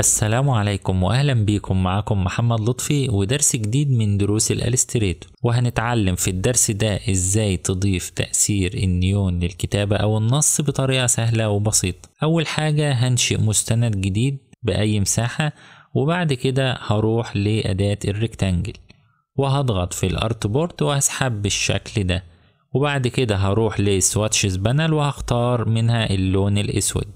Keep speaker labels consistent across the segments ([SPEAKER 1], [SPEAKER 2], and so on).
[SPEAKER 1] السلام عليكم واهلا بيكم معاكم محمد لطفي ودرس جديد من دروس الالستريتور وهنتعلم في الدرس ده ازاي تضيف تأثير النيون للكتابة او النص بطريقة سهلة وبسيطة اول حاجة هنشئ مستند جديد باي مساحة وبعد كده هروح لأداة الريكتانجل وهضغط في الارت بورد وهسحب بالشكل ده وبعد كده هروح لسواتشز بانل وهختار منها اللون الاسود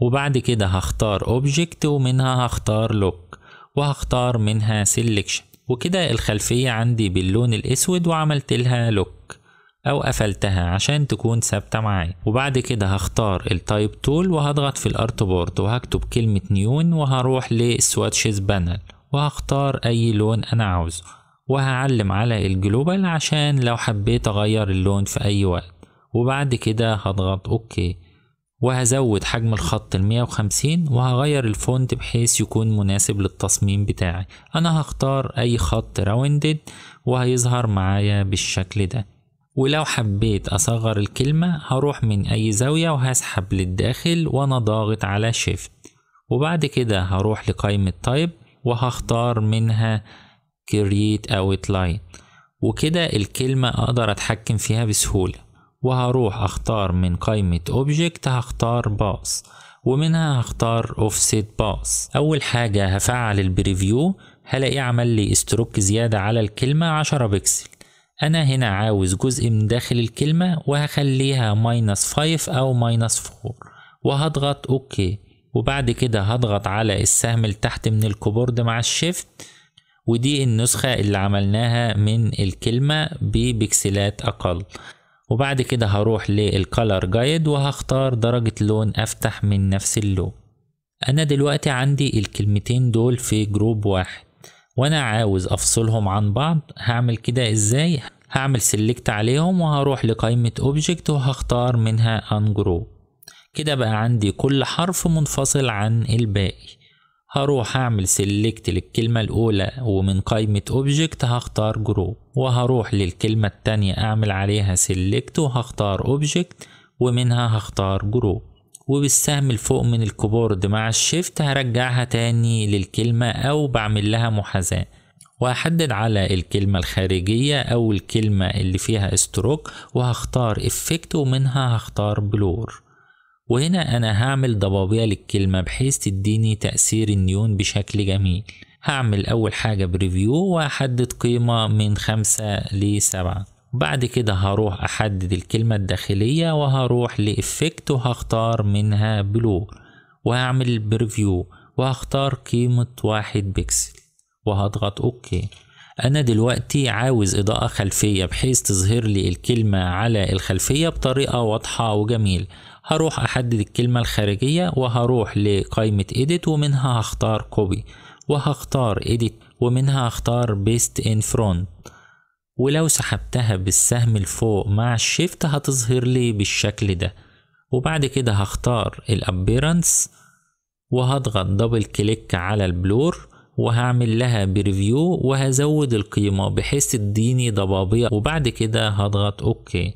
[SPEAKER 1] وبعد كده هختار اوبجكت ومنها هختار لوك وهختار منها سيلكشن وكده الخلفية عندي باللون الأسود وعملت لها لوك أو قفلتها عشان تكون ثابتة معايا وبعد كده هختار التايب تول وهضغط في الارت بورد وهكتب كلمة نيون وهروح لسواتشز بانل وهختار أي لون أنا عاوزه وهعلم على الجلوبال عشان لو حبيت أغير اللون في أي وقت وبعد كده هضغط أوكي وهزود حجم الخط ل 150 وهغير الفونت بحيث يكون مناسب للتصميم بتاعي انا هختار اي خط راوندد وهيظهر معايا بالشكل ده ولو حبيت اصغر الكلمة هروح من اي زاوية وهسحب للداخل وانا ضاغط على شيفت وبعد كده هروح لقائمة تايب وهختار منها كرييت اوت لاين وكده الكلمة اقدر اتحكم فيها بسهولة وهروح اختار من قائمة object هختار باص ومنها هختار offset باص اول حاجة هفعل البريفيو هلاقيه عمل لي استروك زيادة على الكلمة 10 بكسل انا هنا عاوز جزء من داخل الكلمة وهخليها minus 5 او minus 4 وهضغط اوكي وبعد كده هضغط على السهم اللي تحت من الكيبورد مع الشيفت ودي النسخة اللي عملناها من الكلمة ببكسلات أقل وبعد كده هروح للكالر جايد وهختار درجة لون افتح من نفس اللون انا دلوقتي عندي الكلمتين دول في جروب واحد وانا عاوز افصلهم عن بعض هعمل كده ازاي هعمل سيلكت عليهم وهروح لقائمة اوبجكت وهختار منها ان جروب كده بقى عندي كل حرف منفصل عن الباقي هروح أعمل سيلكت للكلمة الأولى ومن قائمة أوبجكت هختار جروب وهروح للكلمة التانية أعمل عليها سيلكت وهختار أوبجكت ومنها هختار جروب وبالسهم الفوق من الكيبورد مع الشيفت هرجعها تاني للكلمة أو بعمل لها محاذاة وهحدد على الكلمة الخارجية أو الكلمة اللي فيها استروك وهختار افكت ومنها هختار بلور وهنا أنا هعمل ضبابية للكلمة بحيث تديني تأثير النيون بشكل جميل هعمل أول حاجة بريفيو وأحدد قيمة من خمسة لسبعة بعد كده هروح أحدد الكلمة الداخلية وهروح لإفكت وهختار منها بلور وهعمل بريفيو وهختار قيمة واحد بكسل وهضغط أوكي أنا دلوقتي عاوز إضاءة خلفية بحيث تظهر لي الكلمة على الخلفية بطريقة واضحة وجميلة هروح احدد الكلمة الخارجية وهروح لقائمة edit ومنها هختار copy وهختار edit ومنها هختار paste in front ولو سحبتها بالسهم لفوق مع الشيفت هتظهر لي بالشكل ده وبعد كده هختار الابيرنس وهضغط دبل كليك على البلور وهعمل لها بريفيو وهزود القيمة بحيث تديني ضبابية وبعد كده هضغط اوكي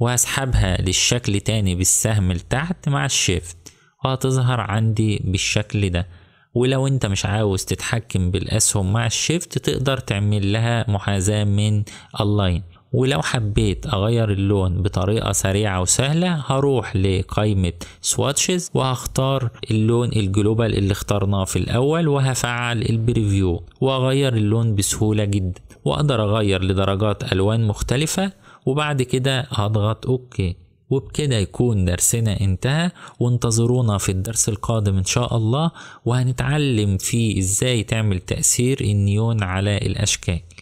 [SPEAKER 1] وهسحبها للشكل تاني بالسهم لتحت مع الشيفت وهتظهر عندي بالشكل ده ولو انت مش عاوز تتحكم بالاسهم مع الشيفت تقدر تعمل لها محاذاة من اللاين ولو حبيت اغير اللون بطريقة سريعة وسهلة هروح لقائمة سواتشز وهختار اللون الجلوبال اللي اخترناه في الاول وهفعل البريفيو واغير اللون بسهولة جدا واقدر اغير لدرجات الوان مختلفة وبعد كده هضغط اوكي وبكده يكون درسنا انتهى وانتظرونا في الدرس القادم ان شاء الله وهنتعلم فيه ازاي تعمل تأثير النيون على الاشكال